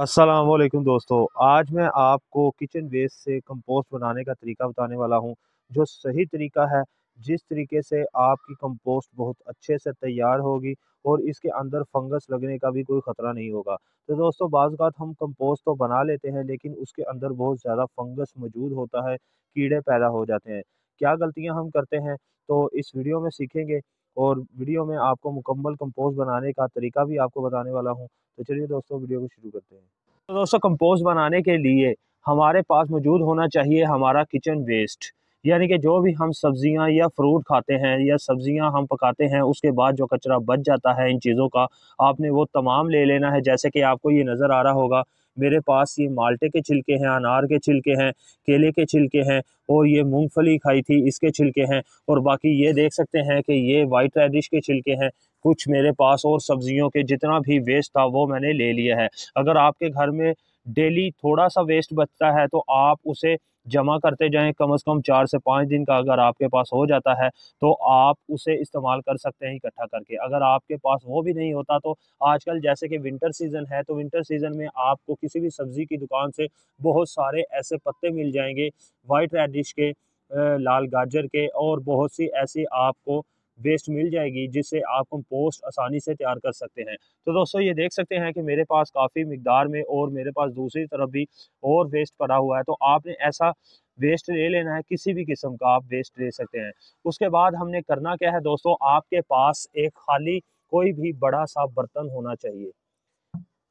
असलम दोस्तों आज मैं आपको किचन वेस्ट से कंपोस्ट बनाने का तरीका बताने वाला हूँ जो सही तरीका है जिस तरीके से आपकी कंपोस्ट बहुत अच्छे से तैयार होगी और इसके अंदर फंगस लगने का भी कोई ख़तरा नहीं होगा तो दोस्तों बाज़ात हम कंपोस्ट तो बना लेते हैं लेकिन उसके अंदर बहुत ज़्यादा फंगस मौजूद होता है कीड़े पैदा हो जाते हैं क्या गलतियाँ हम करते हैं तो इस वीडियो में सीखेंगे और वीडियो में आपको मुकम्मल कंपोस्ट बनाने का तरीका भी आपको बताने वाला हूँ तो चलिए दोस्तों वीडियो को शुरू करते हैं तो दोस्तों कंपोस्ट बनाने के लिए हमारे पास मौजूद होना चाहिए हमारा किचन वेस्ट यानी कि जो भी हम सब्जियां या फ्रूट खाते हैं या सब्जियां हम पकाते हैं उसके बाद जो कचरा बच जाता है इन चीज़ों का आपने वो तमाम ले लेना है जैसे कि आपको ये नज़र आ रहा होगा मेरे पास ये माल्टे के छिलके हैं अनार के छिलके हैं केले के छिलके हैं और ये मूंगफली खाई थी इसके छिलके हैं और बाकी ये देख सकते हैं कि ये वाइट रेडिश के छिलके हैं कुछ मेरे पास और सब्जियों के जितना भी वेस्ट था वो मैंने ले लिया है अगर आपके घर में डेली थोड़ा सा वेस्ट बचता है तो आप उसे जमा करते जाएं कम से कम चार से पाँच दिन का अगर आपके पास हो जाता है तो आप उसे इस्तेमाल कर सकते हैं इकट्ठा करके अगर आपके पास वो भी नहीं होता तो आजकल जैसे कि विंटर सीज़न है तो विंटर सीज़न में आपको किसी भी सब्ज़ी की दुकान से बहुत सारे ऐसे पत्ते मिल जाएंगे वाइट रेडिश के लाल गाजर के और बहुत सी ऐसी आपको वेस्ट मिल जाएगी जिससे आप कंपोस्ट आसानी से तैयार कर सकते हैं तो दोस्तों ये देख सकते हैं कि मेरे पास काफ़ी मकदार में और मेरे पास दूसरी तरफ भी और वेस्ट पड़ा हुआ है तो आपने ऐसा वेस्ट ले लेना है किसी भी किस्म का आप वेस्ट ले सकते हैं उसके बाद हमने करना क्या है दोस्तों आपके पास एक खाली कोई भी बड़ा सा बर्तन होना चाहिए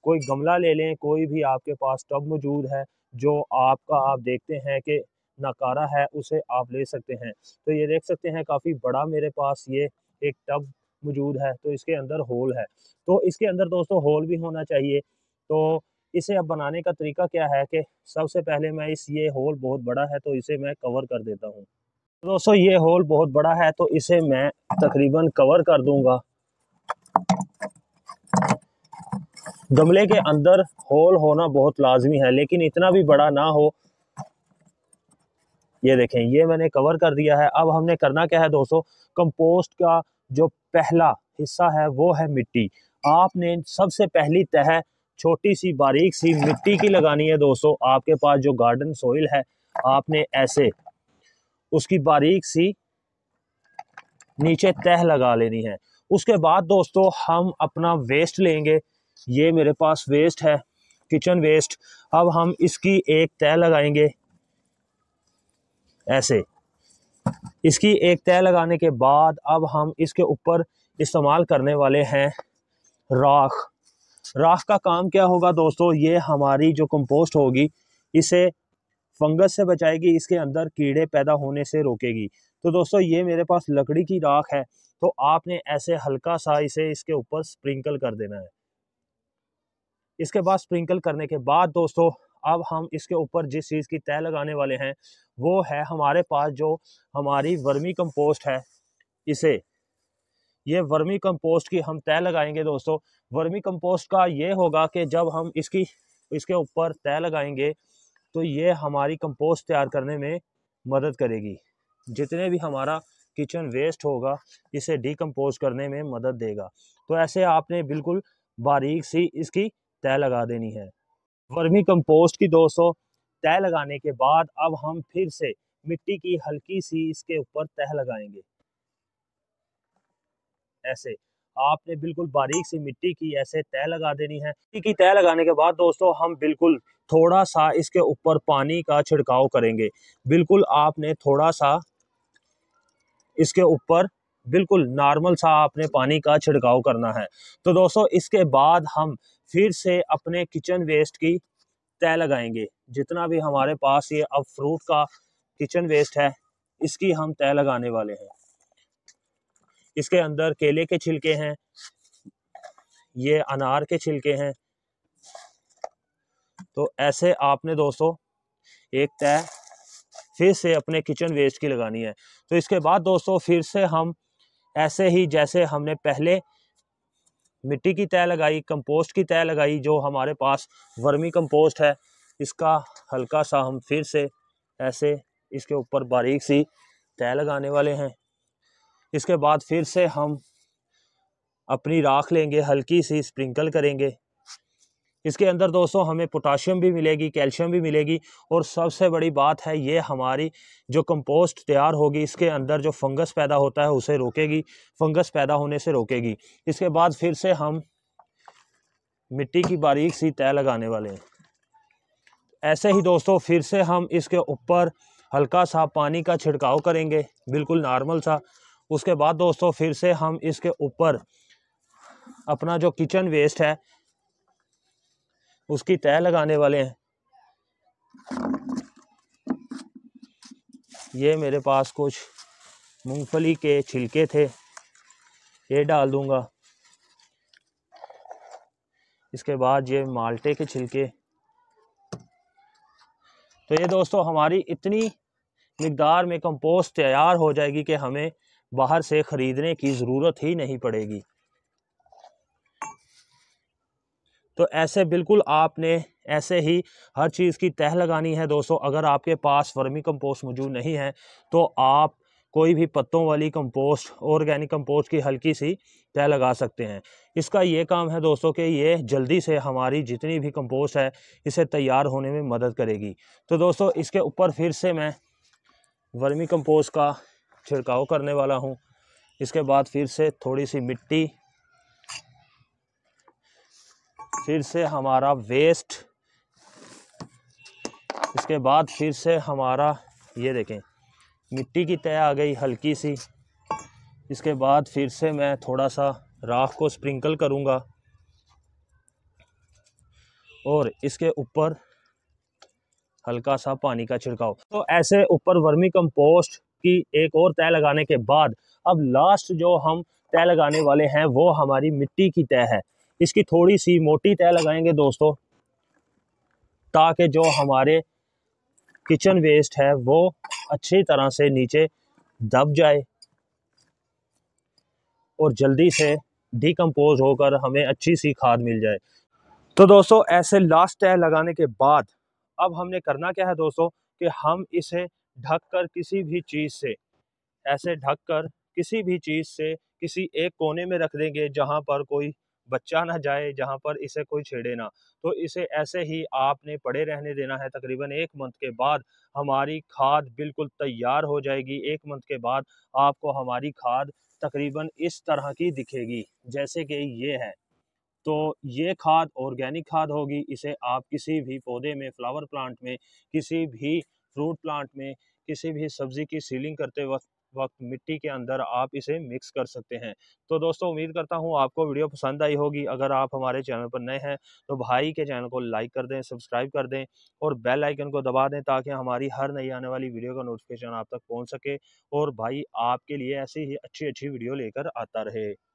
कोई गमला ले लें कोई भी आपके पास टब मौजूद है जो आपका आप देखते हैं कि नकारा है उसे आप ले सकते हैं तो ये देख सकते हैं काफ़ी बड़ा मेरे पास ये एक टब मौजूद है तो इसके अंदर होल है तो इसके अंदर दोस्तों होल भी होना चाहिए तो इसे अब बनाने का तरीका क्या है कि सबसे पहले मैं इस ये होल बहुत बड़ा है तो इसे मैं कवर कर देता हूँ तो दोस्तों ये होल बहुत बड़ा है तो इसे मैं तकरीबन कवर कर दूंगा गमले के अंदर होल होना बहुत लाजमी है लेकिन इतना भी बड़ा ना हो ये देखें ये मैंने कवर कर दिया है अब हमने करना क्या है दोस्तों कंपोस्ट का जो पहला हिस्सा है वो है मिट्टी आपने सबसे पहली तह छोटी सी बारीक सी मिट्टी की लगानी है दोस्तों आपके पास जो गार्डन सोइल है आपने ऐसे उसकी बारीक सी नीचे तह लगा लेनी है उसके बाद दोस्तों हम अपना वेस्ट लेंगे ये मेरे पास वेस्ट है किचन वेस्ट अब हम इसकी एक तह लगाएंगे ऐसे इसकी एक तय लगाने के बाद अब हम इसके ऊपर इस्तेमाल करने वाले हैं राख राख का काम क्या होगा दोस्तों ये हमारी जो कंपोस्ट होगी इसे फंगस से बचाएगी इसके अंदर कीड़े पैदा होने से रोकेगी तो दोस्तों ये मेरे पास लकड़ी की राख है तो आपने ऐसे हल्का सा इसे इसके ऊपर स्प्रिंकल कर देना है इसके बाद स्प्रिंकल करने के बाद दोस्तों अब हम इसके ऊपर जिस चीज़ की तय लगाने वाले हैं वो है हमारे पास जो हमारी वर्मी कंपोस्ट है इसे ये वर्मी कंपोस्ट की हम तय लगाएंगे दोस्तों वर्मी कंपोस्ट का ये होगा कि जब हम इसकी इसके ऊपर तय लगाएंगे तो ये हमारी कंपोस्ट तैयार करने में मदद करेगी जितने भी हमारा किचन वेस्ट होगा इसे डिकम्पोज करने में मदद देगा तो ऐसे आपने बिल्कुल बारीक सी इसकी तय लगा देनी है वर्मी कंपोस्ट की दोस्तों तय लगाने के बाद अब हम फिर से मिट्टी की हल्की सी इसके ऊपर तह लगाएंगे ऐसे आपने बिल्कुल बारीक सी मिट्टी की ऐसे तय लगा देनी है मिट्टी की तय लगाने के बाद दोस्तों हम बिल्कुल थोड़ा सा इसके ऊपर पानी का छिड़काव करेंगे बिल्कुल आपने थोड़ा सा इसके ऊपर बिल्कुल नॉर्मल सा आपने पानी का छिड़काव करना है तो दोस्तों इसके बाद हम फिर से अपने किचन वेस्ट की तय लगाएंगे जितना भी हमारे पास ये अब फ्रूट का किचन वेस्ट है इसकी हम तय लगाने वाले हैं इसके अंदर केले के छिलके हैं ये अनार के छिलके हैं तो ऐसे आपने दोस्तों एक तय फिर से अपने किचन वेस्ट की लगानी है तो इसके बाद दोस्तों फिर से हम ऐसे ही जैसे हमने पहले मिट्टी की तय लगाई कंपोस्ट की तय लगाई जो हमारे पास वर्मी कंपोस्ट है इसका हल्का सा हम फिर से ऐसे इसके ऊपर बारीक सी तय लगाने वाले हैं इसके बाद फिर से हम अपनी राख लेंगे हल्की सी स्प्रिंकल करेंगे इसके अंदर दोस्तों हमें पोटाशियम भी मिलेगी कैल्शियम भी मिलेगी और सबसे बड़ी बात है ये हमारी जो कंपोस्ट तैयार होगी इसके अंदर जो फंगस पैदा होता है उसे रोकेगी फंगस पैदा होने से रोकेगी इसके बाद फिर से हम मिट्टी की बारीक सी तय लगाने वाले हैं ऐसे ही दोस्तों फिर से हम इसके ऊपर हल्का सा पानी का छिड़काव करेंगे बिल्कुल नॉर्मल सा उसके बाद दोस्तों फिर से हम इसके ऊपर अपना जो किचन वेस्ट है उसकी तय लगाने वाले हैं ये मेरे पास कुछ मूंगफली के छिलके थे ये डाल दूंगा इसके बाद ये माल्टे के छिलके तो ये दोस्तों हमारी इतनी मकदार में कंपोस्ट तैयार हो जाएगी कि हमें बाहर से ख़रीदने की ज़रूरत ही नहीं पड़ेगी तो ऐसे बिल्कुल आपने ऐसे ही हर चीज़ की तह लगानी है दोस्तों अगर आपके पास वर्मी कंपोस्ट मौजूद नहीं है तो आप कोई भी पत्तों वाली कंपोस्ट ऑर्गेनिक कंपोस्ट की हल्की सी तय लगा सकते हैं इसका ये काम है दोस्तों कि ये जल्दी से हमारी जितनी भी कंपोस्ट है इसे तैयार होने में मदद करेगी तो दोस्तों इसके ऊपर फिर से मैं वर्मी कंपोस्ट का छिड़काव करने वाला हूँ इसके बाद फिर से थोड़ी सी मिट्टी फिर से हमारा वेस्ट इसके बाद फिर से हमारा ये देखें मिट्टी की तय आ गई हल्की सी इसके बाद फिर से मैं थोड़ा सा राख को स्प्रिंकल करूंगा और इसके ऊपर हल्का सा पानी का छिड़काव तो ऐसे ऊपर वर्मी कंपोस्ट की एक और तय लगाने के बाद अब लास्ट जो हम तय लगाने वाले हैं वो हमारी मिट्टी की तय है इसकी थोड़ी सी मोटी तय लगाएंगे दोस्तों ताकि जो हमारे किचन वेस्ट है वो अच्छी तरह से नीचे दब जाए और जल्दी से डिकम्पोज होकर हमें अच्छी सी खाद मिल जाए तो दोस्तों ऐसे लास्ट तय लगाने के बाद अब हमने करना क्या है दोस्तों कि हम इसे ढक कर किसी भी चीज़ से ऐसे ढक कर किसी भी चीज़ से किसी एक कोने में रख देंगे जहाँ पर कोई बच्चा ना जाए जहाँ पर इसे कोई छेड़े ना तो इसे ऐसे ही आपने पड़े रहने देना है तकरीबन एक मंथ के बाद हमारी खाद बिल्कुल तैयार हो जाएगी एक मंथ के बाद आपको हमारी खाद तकरीबन इस तरह की दिखेगी जैसे कि ये है तो ये खाद ऑर्गेनिक खाद होगी इसे आप किसी भी पौधे में फ्लावर प्लांट में किसी भी फ्रूट प्लांट में किसी भी सब्ज़ी की सीलिंग करते वक्त वक्त मिट्टी के अंदर आप इसे मिक्स कर सकते हैं तो दोस्तों उम्मीद करता हूँ आपको वीडियो पसंद आई होगी अगर आप हमारे चैनल पर नए हैं तो भाई के चैनल को लाइक कर दें सब्सक्राइब कर दें और बेल आइकन को दबा दें ताकि हमारी हर नई आने वाली वीडियो का नोटिफिकेशन आप तक पहुँच सके और भाई आपके लिए ऐसी ही अच्छी अच्छी वीडियो लेकर आता रहे